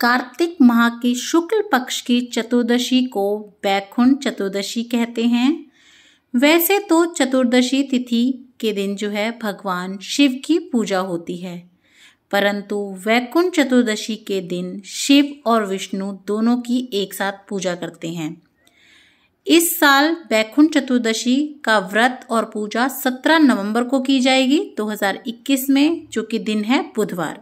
कार्तिक माह के शुक्ल पक्ष की चतुर्दशी को बैकुंठ चतुर्दशी कहते हैं वैसे तो चतुर्दशी तिथि के दिन जो है भगवान शिव की पूजा होती है परंतु वैकुंठ चतुर्दशी के दिन शिव और विष्णु दोनों की एक साथ पूजा करते हैं इस साल वैकुंठ चतुर्दशी का व्रत और पूजा 17 नवंबर को की जाएगी 2021 में जो कि दिन है बुधवार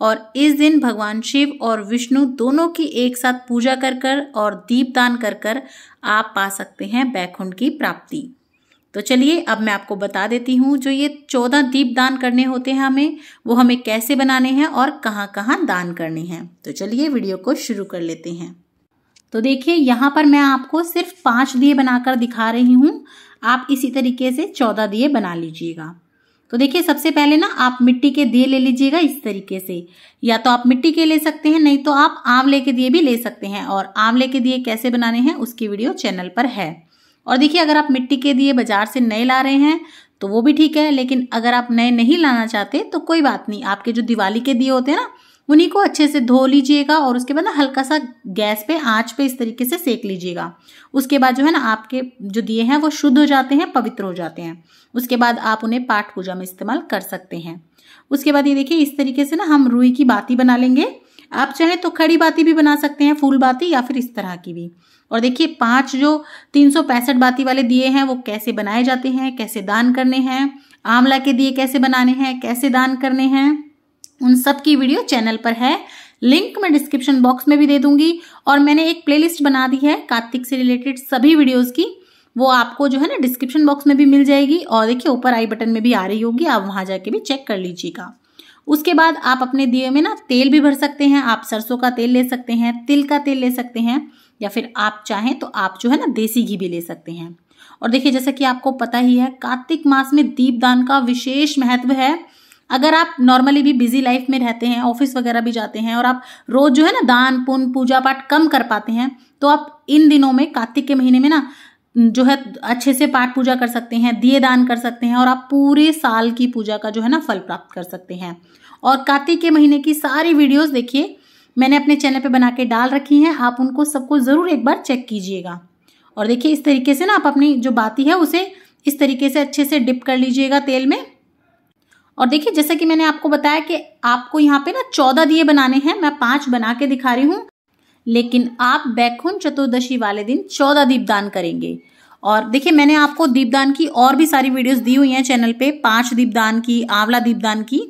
और इस दिन भगवान शिव और विष्णु दोनों की एक साथ पूजा कर कर और दान कर कर आप पा सकते हैं बैकुंठ की प्राप्ति तो चलिए अब मैं आपको बता देती हूँ जो ये चौदह दीप दान करने होते हैं हमें वो हमें कैसे बनाने हैं और कहाँ कहाँ दान करने हैं तो चलिए वीडियो को शुरू कर लेते हैं तो देखिए यहाँ पर मैं आपको सिर्फ पाँच दिए बनाकर दिखा रही हूँ आप इसी तरीके से चौदह दिए बना लीजिएगा तो देखिए सबसे पहले ना आप मिट्टी के दिए ले लीजिएगा इस तरीके से या तो आप मिट्टी के ले सकते हैं नहीं तो आप आंवले के दिए भी ले सकते हैं और आंवले के दिए कैसे बनाने हैं उसकी वीडियो चैनल पर है और देखिए अगर आप मिट्टी के दिए बाजार से नए ला रहे हैं तो वो भी ठीक है लेकिन अगर आप नए नहीं लाना चाहते तो कोई बात नहीं आपके जो दिवाली के दिए होते हैं ना उन्हीं को अच्छे से धो लीजिएगा और उसके बाद ना हल्का सा गैस पे आंच पे इस तरीके से सेक लीजिएगा उसके बाद जो है ना आपके जो दिए हैं वो शुद्ध हो जाते हैं पवित्र हो जाते हैं उसके बाद आप उन्हें पाठ पूजा में इस्तेमाल कर सकते हैं उसके बाद ये देखिए इस तरीके से ना हम रुई की बाती बना लेंगे आप चाहें तो खड़ी बाती भी बना सकते हैं फूल बाती या फिर इस तरह की भी और देखिए पांच जो तीन सौ पैंसठ बाती वाले दिए हैं वो कैसे बनाए जाते हैं कैसे दान करने हैं आंवला के दिए कैसे बनाने हैं कैसे दान करने हैं उन सब की वीडियो चैनल पर है लिंक मैं डिस्क्रिप्शन बॉक्स में भी दे दूंगी और मैंने एक प्लेलिस्ट बना दी है कार्तिक से रिलेटेड सभी वीडियोस की वो आपको जो है ना डिस्क्रिप्शन बॉक्स में भी मिल जाएगी और देखिए ऊपर आई बटन में भी आ रही होगी आप वहां जाके भी चेक कर लीजिएगा उसके बाद आप अपने दिए में ना तेल भी भर सकते हैं आप सरसों का तेल ले सकते हैं तिल का तेल ले सकते हैं या फिर आप चाहें तो आप जो है ना देसी घी भी ले सकते हैं और देखिए जैसा कि आपको पता ही है कार्तिक मास में दीपदान का विशेष महत्व है अगर आप नॉर्मली भी बिजी लाइफ में रहते हैं ऑफिस वगैरह भी जाते हैं और आप रोज जो है ना दान पुण्य पूजा पाठ कम कर पाते हैं तो आप इन दिनों में कार्तिक के महीने में ना जो है अच्छे से पाठ पूजा कर सकते हैं दिए दान कर सकते हैं और आप पूरे साल की पूजा का जो है ना फल प्राप्त कर सकते हैं और कार्तिक के महीने की सारी वीडियोस देखिए मैंने अपने चैनल पे बना के डाल रखी हैं आप उनको सबको ज़रूर एक बार चेक कीजिएगा और देखिए इस तरीके से ना आप अपनी जो बाती है उसे इस तरीके से अच्छे से डिप कर लीजिएगा तेल में और देखिए जैसा कि मैंने आपको बताया कि आपको यहाँ पे ना चौदह दिए बनाने हैं मैं पांच बना के दिखा रही हूँ लेकिन आप बैकुंठ चतुर्दशी वाले दिन चौदह दीपदान करेंगे और देखिए मैंने आपको दीपदान की और भी सारी वीडियोस दी हुई हैं चैनल पे पांच दीपदान की आंवला दीपदान की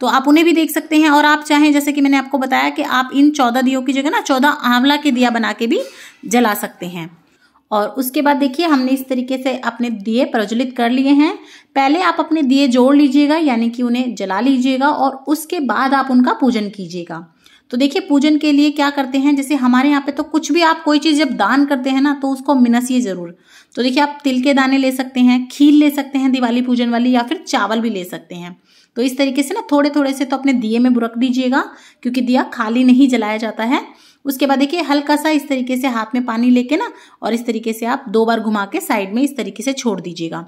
तो आप उन्हें भी देख सकते हैं और आप चाहें जैसे कि मैंने आपको बताया कि आप इन चौदह दियो की जगह ना चौदह आंवला के दिया बना के भी जला सकते हैं और उसके बाद देखिए हमने इस तरीके से अपने दिए प्रज्वलित कर लिए हैं पहले आप अपने दिए जोड़ लीजिएगा यानी कि उन्हें जला लीजिएगा और उसके बाद आप उनका पूजन कीजिएगा तो देखिए पूजन के लिए क्या करते हैं जैसे हमारे यहाँ पे तो कुछ भी आप कोई चीज़ जब दान करते हैं ना तो उसको मिनसिए ज़रूर तो देखिए आप तिल के दाने ले सकते हैं खीर ले सकते हैं दिवाली पूजन वाली या फिर चावल भी ले सकते हैं तो इस तरीके से ना थोड़े थोड़े से तो अपने दिए में बुरक दीजिएगा क्योंकि दिया खाली नहीं जलाया जाता है उसके बाद देखिए हल्का सा इस तरीके से हाथ में पानी लेके ना और इस तरीके से आप दो बार घुमा के साइड में इस तरीके से छोड़ दीजिएगा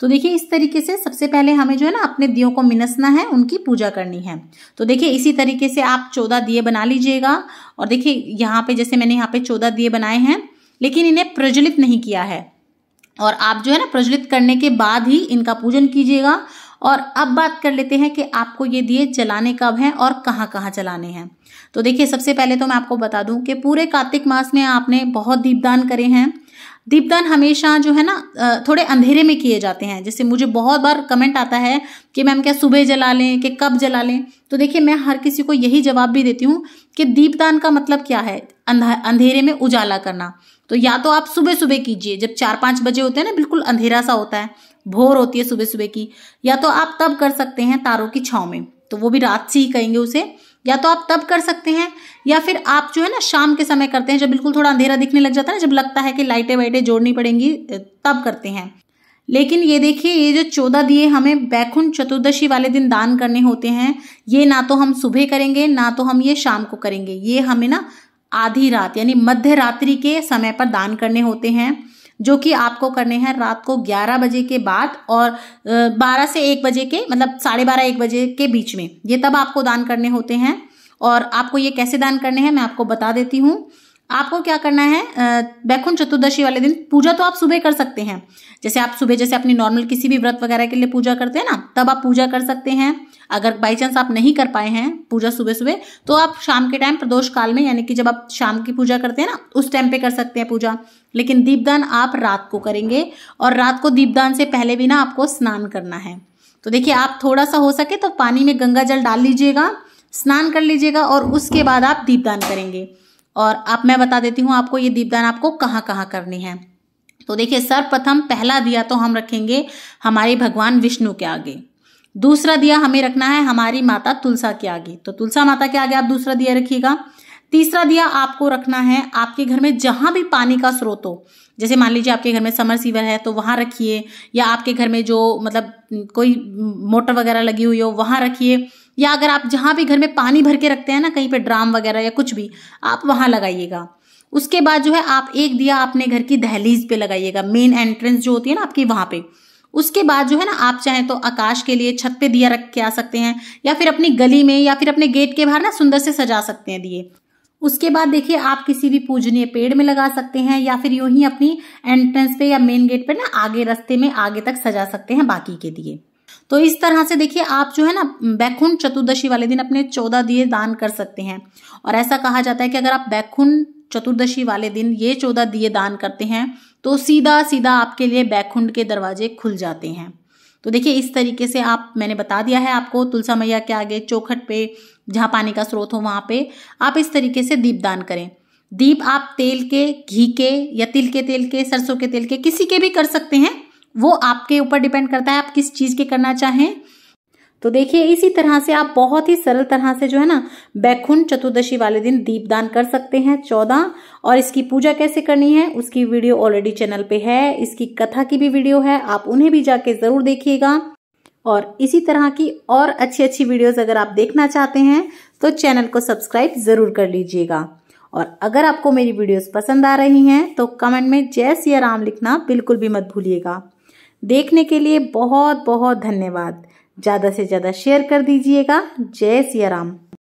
तो देखिए इस तरीके से सबसे पहले हमें जो है ना अपने दियो को मिनसना है उनकी पूजा करनी है तो देखिए इसी तरीके से आप चौदह दिए बना लीजिएगा और देखिए यहाँ पे जैसे मैंने यहाँ पे चौदह दिए बनाए हैं लेकिन इन्हें प्रज्वलित नहीं किया है और आप जो है ना प्रज्वलित करने के बाद ही इनका पूजन कीजिएगा और अब बात कर लेते हैं कि आपको ये दिए जलाने कब हैं और कहाँ कहाँ जलाने हैं तो देखिए सबसे पहले तो मैं आपको बता दूं कि पूरे कार्तिक मास में आपने बहुत दीपदान करे हैं दीपदान हमेशा जो है ना थोड़े अंधेरे में किए जाते हैं जैसे मुझे बहुत बार कमेंट आता है कि मैम क्या सुबह जला लें कि कब जला लें तो देखिए मैं हर किसी को यही जवाब भी देती हूँ कि दीपदान का मतलब क्या है अंधेरे में उजाला करना तो या तो आप सुबह सुबह कीजिए जब चार पाँच बजे होते हैं ना बिल्कुल अंधेरा सा होता है भोर होती है सुबह सुबह की या तो आप तब कर सकते हैं तारों की छाव में तो वो भी रात से ही कहेंगे उसे या तो आप तब कर सकते हैं या फिर आप जो है ना शाम के समय करते हैं जब बिल्कुल थोड़ा अंधेरा दिखने लग जाता है ना जब लगता है कि लाइटें वाइटें जोड़नी पड़ेंगी तब करते हैं लेकिन ये देखिए ये जो चौदह दिए हमें बैकुंठ चतुर्दशी वाले दिन दान करने होते हैं ये ना तो हम सुबह करेंगे ना तो हम ये शाम को करेंगे ये हमें ना आधी रात यानी मध्य रात्रि के समय पर दान करने होते हैं जो कि आपको करने हैं रात को ग्यारह बजे के बाद और बारह से एक बजे के मतलब साढ़े बारह एक बजे के बीच में ये तब आपको दान करने होते हैं और आपको ये कैसे दान करने हैं मैं आपको बता देती हूँ आपको क्या करना है बैकुंठ चतुर्दशी वाले दिन पूजा तो आप सुबह कर सकते हैं जैसे आप सुबह जैसे अपनी नॉर्मल किसी भी व्रत वगैरह के लिए पूजा करते हैं ना तब आप पूजा कर सकते हैं अगर बाई चांस आप नहीं कर पाए हैं पूजा सुबह सुबह तो आप शाम के टाइम प्रदोष काल में यानी कि जब आप शाम की पूजा करते हैं ना उस टाइम पे कर सकते हैं पूजा लेकिन दीपदान आप रात को करेंगे और रात को दीपदान से पहले भी ना आपको स्नान करना है तो देखिए आप थोड़ा सा हो सके तो पानी में गंगा जल डाल लीजिएगा स्नान कर लीजिएगा और उसके बाद आप दीपदान करेंगे और आप मैं बता देती हूँ आपको ये दीपदान आपको कहाँ कहाँ करनी है तो देखिए सर्वप्रथम पहला दिया तो हम रखेंगे हमारे भगवान विष्णु के आगे दूसरा दिया हमें रखना है हमारी माता तुलसा के आगे तो तुलसा माता के आगे आप दूसरा दिया रखिएगा तीसरा दिया आपको रखना है आपके घर में जहां भी पानी का स्रोत हो जैसे मान लीजिए आपके घर में समर सीवर है तो वहां रखिए या आपके घर में जो मतलब कोई मोटर वगैरह लगी हुई हो वहां रखिए या अगर आप जहां भी घर में पानी भर के रखते हैं ना कहीं पे ड्राम वगैरह या कुछ भी आप वहां लगाइएगा उसके बाद जो है आप एक दिया अपने घर की दहलीज पे लगाइएगा मेन एंट्रेंस जो होती है ना आपकी वहां पे उसके बाद जो है ना आप चाहें तो आकाश के लिए छत पे दिया रख के आ सकते हैं या फिर अपनी गली में या फिर अपने गेट के बाहर ना सुंदर से सजा सकते हैं दिए उसके बाद देखिए आप किसी भी पूजनीय पेड़ में लगा सकते हैं या फिर यूं ही अपनी एंट्रेंस पे या मेन गेट पे ना आगे रास्ते में आगे तक सजा सकते हैं बाकी के दिए तो इस तरह से देखिए आप जो है ना बैकुंठ चतुर्दशी वाले दिन अपने चौदह दिए दान कर सकते हैं और ऐसा कहा जाता है कि अगर आप बैकुंठ चतुर्दशी वाले दिन ये चौदह दिए दान करते हैं तो सीधा सीधा आपके लिए बैकुंठ के दरवाजे खुल जाते हैं तो देखिए इस तरीके से आप मैंने बता दिया है आपको तुलसा मैया के आगे चौखट पे जहाँ पानी का स्रोत हो वहाँ पे आप इस तरीके से दीप दान करें दीप आप तेल के घी के या तिल के तेल के सरसों के तेल के किसी के भी कर सकते हैं वो आपके ऊपर डिपेंड करता है आप किस चीज के करना चाहें तो देखिए इसी तरह से आप बहुत ही सरल तरह से जो है ना बैकुंठ चतुर्दशी वाले दिन दीपदान कर सकते हैं चौदह और इसकी पूजा कैसे करनी है उसकी वीडियो ऑलरेडी चैनल पे है इसकी कथा की भी वीडियो है आप उन्हें भी जाके जरूर देखिएगा और इसी तरह की और अच्छी अच्छी वीडियोस अगर आप देखना चाहते हैं तो चैनल को सब्सक्राइब जरूर कर लीजिएगा और अगर आपको मेरी वीडियोस पसंद आ रही हैं तो कमेंट में जय सिया राम लिखना बिल्कुल भी मत भूलिएगा देखने के लिए बहुत बहुत धन्यवाद ज़्यादा से ज़्यादा शेयर कर दीजिएगा जय सिया राम